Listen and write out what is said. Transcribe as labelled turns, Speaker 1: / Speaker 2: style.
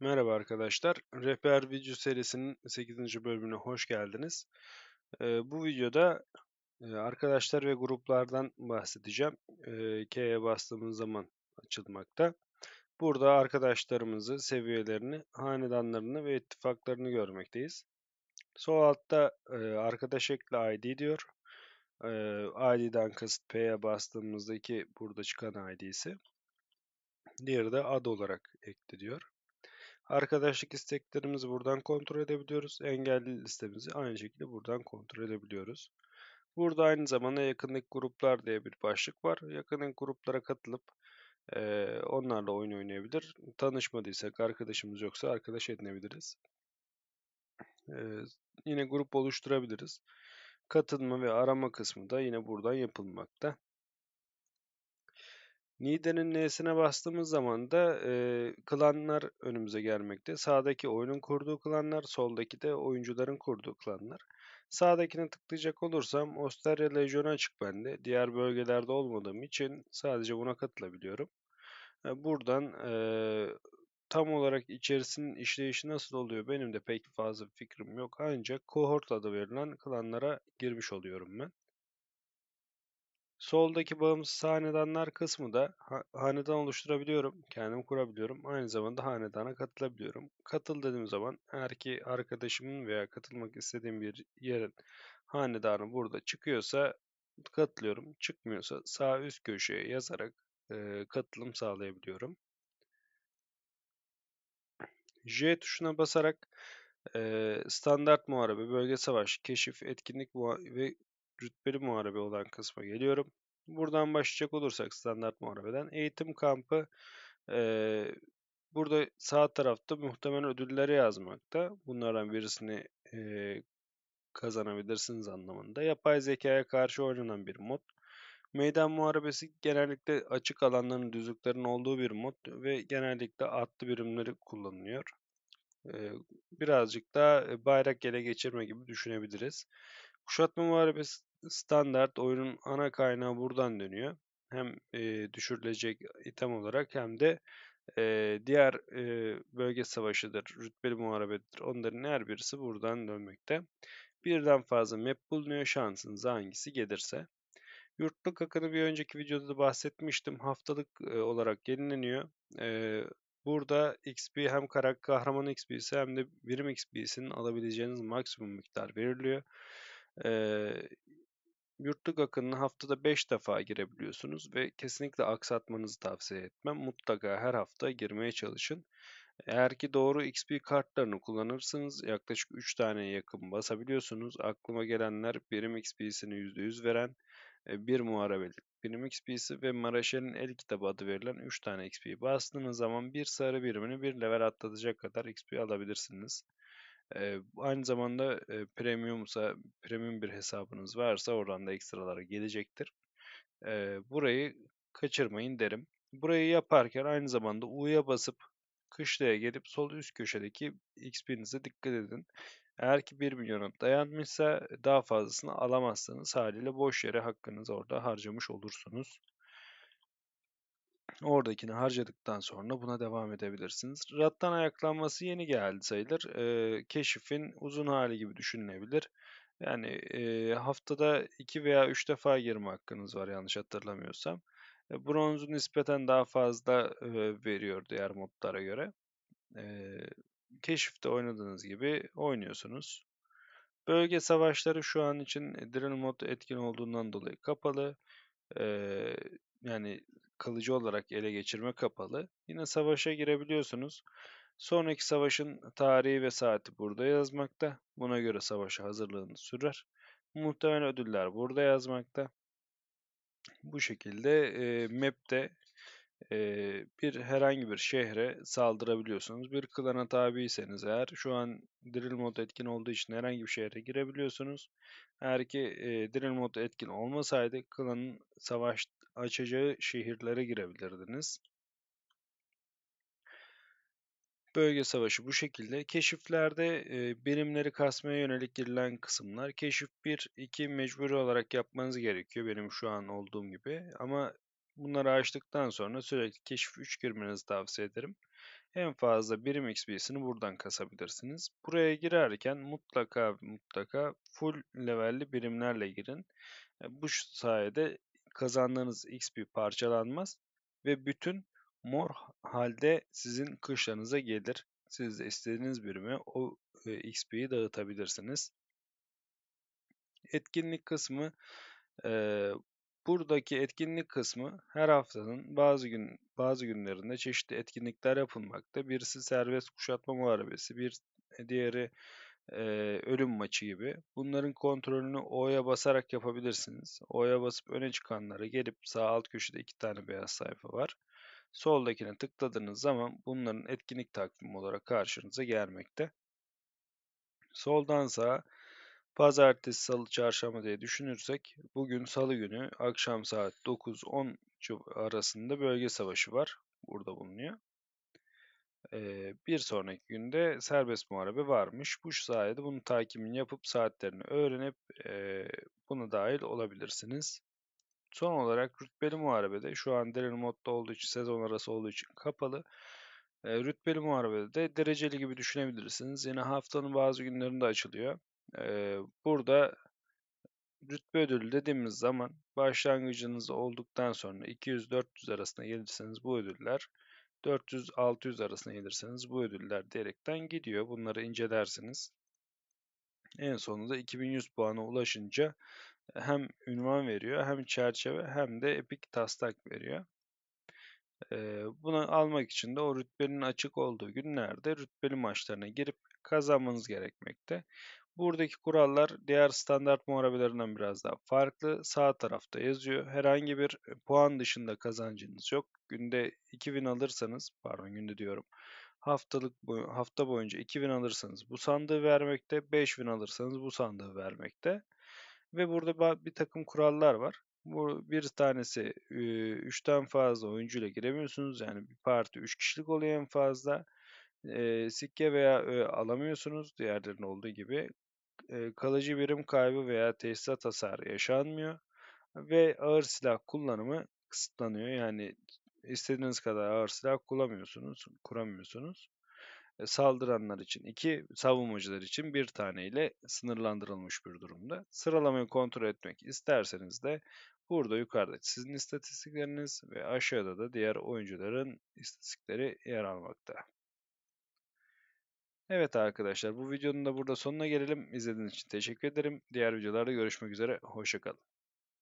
Speaker 1: Merhaba arkadaşlar. Rehber video serisinin 8. bölümüne hoş geldiniz. Ee, bu videoda e, arkadaşlar ve gruplardan bahsedeceğim. Ee, K'ye bastığımız zaman açılmakta. Burada arkadaşlarımızı, seviyelerini, hanedanlarını ve ittifaklarını görmekteyiz. Sol altta e, arkadaş ekle ID diyor. Ee, ID'den kasıt P'ye bastığımızdaki burada çıkan ID ise. Diğeri de ad olarak ekli diyor. Arkadaşlık isteklerimizi buradan kontrol edebiliyoruz. Engelli listemizi aynı şekilde buradan kontrol edebiliyoruz. Burada aynı zamanda yakınlık gruplar diye bir başlık var. Yakınlık gruplara katılıp e, onlarla oyun oynayabilir. Tanışmadıysak, arkadaşımız yoksa arkadaş edinebiliriz. E, yine grup oluşturabiliriz. Katılma ve arama kısmı da yine buradan yapılmakta. Nide'nin N'sine bastığımız zaman da e, klanlar önümüze gelmekte. Sağdaki oyunun kurduğu klanlar, soldaki de oyuncuların kurduğu klanlar. Sağdakine tıklayacak olursam Osterya Lejyonu çık bende. Diğer bölgelerde olmadığım için sadece buna katılabiliyorum. E, buradan e, tam olarak içerisinin işleyişi nasıl oluyor benim de pek fazla fikrim yok. Ancak cohort adı verilen klanlara girmiş oluyorum ben. Soldaki bağımsız hanedanlar kısmı da hanedan oluşturabiliyorum. Kendim kurabiliyorum. Aynı zamanda hanedana katılabiliyorum. Katıl dediğim zaman eğer ki arkadaşımın veya katılmak istediğim bir yerin hanedanı burada çıkıyorsa katılıyorum. Çıkmıyorsa sağ üst köşeye yazarak e, katılım sağlayabiliyorum. J tuşuna basarak e, standart muharebe, bölge savaş, keşif, etkinlik ve rütbeli muharebe olan kısma geliyorum. Buradan başlayacak olursak standart muharebeden eğitim kampı e, burada sağ tarafta muhtemelen ödülleri yazmakta. Bunlardan birisini e, kazanabilirsiniz anlamında. Yapay zekaya karşı oynanan bir mod. Meydan muharebesi genellikle açık alanların, düzlüklerin olduğu bir mod ve genellikle atlı birimleri kullanılıyor. Ee, birazcık da bayrak ele geçirme gibi düşünebiliriz. Kuşatma muharebesi standart oyunun ana kaynağı buradan dönüyor. Hem e, düşürülecek item olarak hem de e, diğer e, bölge savaşıdır, rütbeli muharebedir. Onların her birisi buradan dönmekte. Birden fazla map bulunuyor şansınıza hangisi gelirse. Yurtluk akını bir önceki videoda da bahsetmiştim. Haftalık e, olarak yenileniyor. E, burada XP hem karakter kahraman XP'si hem de birim XP'sinin alabileceğiniz maksimum miktar veriliyor. E, Yurtluk akınına haftada 5 defa girebiliyorsunuz ve kesinlikle aksatmanızı tavsiye etmem. Mutlaka her hafta girmeye çalışın. Eğer ki doğru XP kartlarını kullanırsınız yaklaşık 3 tane yakın basabiliyorsunuz. Aklıma gelenler birim XP'sini %100 veren e, bir muharebelik. Birim XP'si ve Maraşer'in el kitabı adı verilen 3 tane XP'yi bastığınız zaman bir sarı birimini bir level atlatacak kadar XP alabilirsiniz. E, aynı zamanda e, premiumsa premium bir hesabınız varsa oradan da ekstralara gelecektir. E, burayı kaçırmayın derim. Burayı yaparken aynı zamanda U'ya basıp kışlaya gelip sol üst köşedeki XP'nize dikkat edin. Eğer ki 1 milyona dayanmışsa daha fazlasını alamazsanız haliyle boş yere hakkınızı orada harcamış olursunuz. Oradakini harcadıktan sonra buna devam edebilirsiniz. Rattan ayaklanması yeni geldi sayılır. E, keşifin uzun hali gibi düşünülebilir. Yani e, haftada 2 veya 3 defa girme hakkınız var yanlış hatırlamıyorsam. E, bronzu nispeten daha fazla e, veriyor diğer modlara göre. E, keşifte oynadığınız gibi oynuyorsunuz. Bölge savaşları şu an için drill mod etkin olduğundan dolayı kapalı. E, yani kalıcı olarak ele geçirme kapalı. Yine savaşa girebiliyorsunuz. Sonraki savaşın tarihi ve saati burada yazmakta. Buna göre savaşa hazırlığınız sürer. Muhtemel ödüller burada yazmakta. Bu şekilde e, map'te bir herhangi bir şehre saldırabiliyorsunuz. Bir klana tabiyseniz eğer şu an drill mod etkin olduğu için herhangi bir şehre girebiliyorsunuz. Eğer ki e, drill mod etkin olmasaydı klanın savaş açacağı şehirlere girebilirdiniz. Bölge savaşı bu şekilde. Keşiflerde e, birimleri kasmaya yönelik girilen kısımlar. Keşif 1, 2 mecburi olarak yapmanız gerekiyor benim şu an olduğum gibi. Ama Bunları açtıktan sonra sürekli keşif 3 girmenizi tavsiye ederim. En fazla birim XP'sini buradan kasabilirsiniz. Buraya girerken mutlaka mutlaka full levelli birimlerle girin. E, bu sayede kazandığınız XP parçalanmaz ve bütün mor halde sizin kışlanıza gelir. Siz de istediğiniz birime o e, XP'yi dağıtabilirsiniz. Etkinlik kısmı e, Buradaki etkinlik kısmı her haftanın bazı gün bazı günlerinde çeşitli etkinlikler yapılmakta. Birisi serbest kuşatma muharebesi, bir e, diğeri e, ölüm maçı gibi. Bunların kontrolünü O'ya basarak yapabilirsiniz. O'ya basıp öne çıkanlara gelip sağ alt köşede iki tane beyaz sayfa var. Soldakine tıkladığınız zaman bunların etkinlik takvimi olarak karşınıza gelmekte. Soldan sağa Pazartesi, salı, çarşamba diye düşünürsek bugün salı günü akşam saat 9-10 arasında bölge savaşı var. Burada bulunuyor. Ee, bir sonraki günde serbest muharebe varmış. Bu sayede bunu takibini yapıp saatlerini öğrenip e, buna dahil olabilirsiniz. Son olarak rütbeli muharebede şu an derin modda olduğu için sezon arası olduğu için kapalı. E, rütbeli muharebede de dereceli gibi düşünebilirsiniz. Yine haftanın bazı günlerinde açılıyor burada rütbe ödülü dediğimiz zaman başlangıcınız olduktan sonra 200-400 arasında gelirseniz bu ödüller 400-600 arasında gelirseniz bu ödüller diyerekten gidiyor. Bunları incelersiniz. En sonunda 2100 puana ulaşınca hem ünvan veriyor hem çerçeve hem de epik taslak veriyor. Bunu almak için de o rütbenin açık olduğu günlerde rütbeli maçlarına girip kazanmanız gerekmekte. Buradaki kurallar diğer standart muharebelerinden biraz daha farklı. Sağ tarafta yazıyor. Herhangi bir e, puan dışında kazancınız yok. Günde 2000 alırsanız, pardon günde diyorum. Haftalık hafta boyunca 2000 alırsanız bu sandığı vermekte, 5000 alırsanız bu sandığı vermekte. Ve burada bir takım kurallar var. bir tanesi 3'ten fazla oyuncu ile giremiyorsunuz. Yani bir parti 3 kişilik oluyor en fazla e, sikke veya öğe alamıyorsunuz diğerlerinin olduğu gibi. E, kalıcı birim kaybı veya tesisat hasarı yaşanmıyor ve ağır silah kullanımı kısıtlanıyor. Yani istediğiniz kadar ağır silah kullanmıyorsunuz, kuramıyorsunuz. E, saldıranlar için iki, savunmacılar için bir tane ile sınırlandırılmış bir durumda. Sıralamayı kontrol etmek isterseniz de burada yukarıda sizin istatistikleriniz ve aşağıda da diğer oyuncuların istatistikleri yer almakta. Evet arkadaşlar bu videonun da burada sonuna gelelim. İzlediğiniz için teşekkür ederim. Diğer videolarda görüşmek üzere. Hoşçakalın.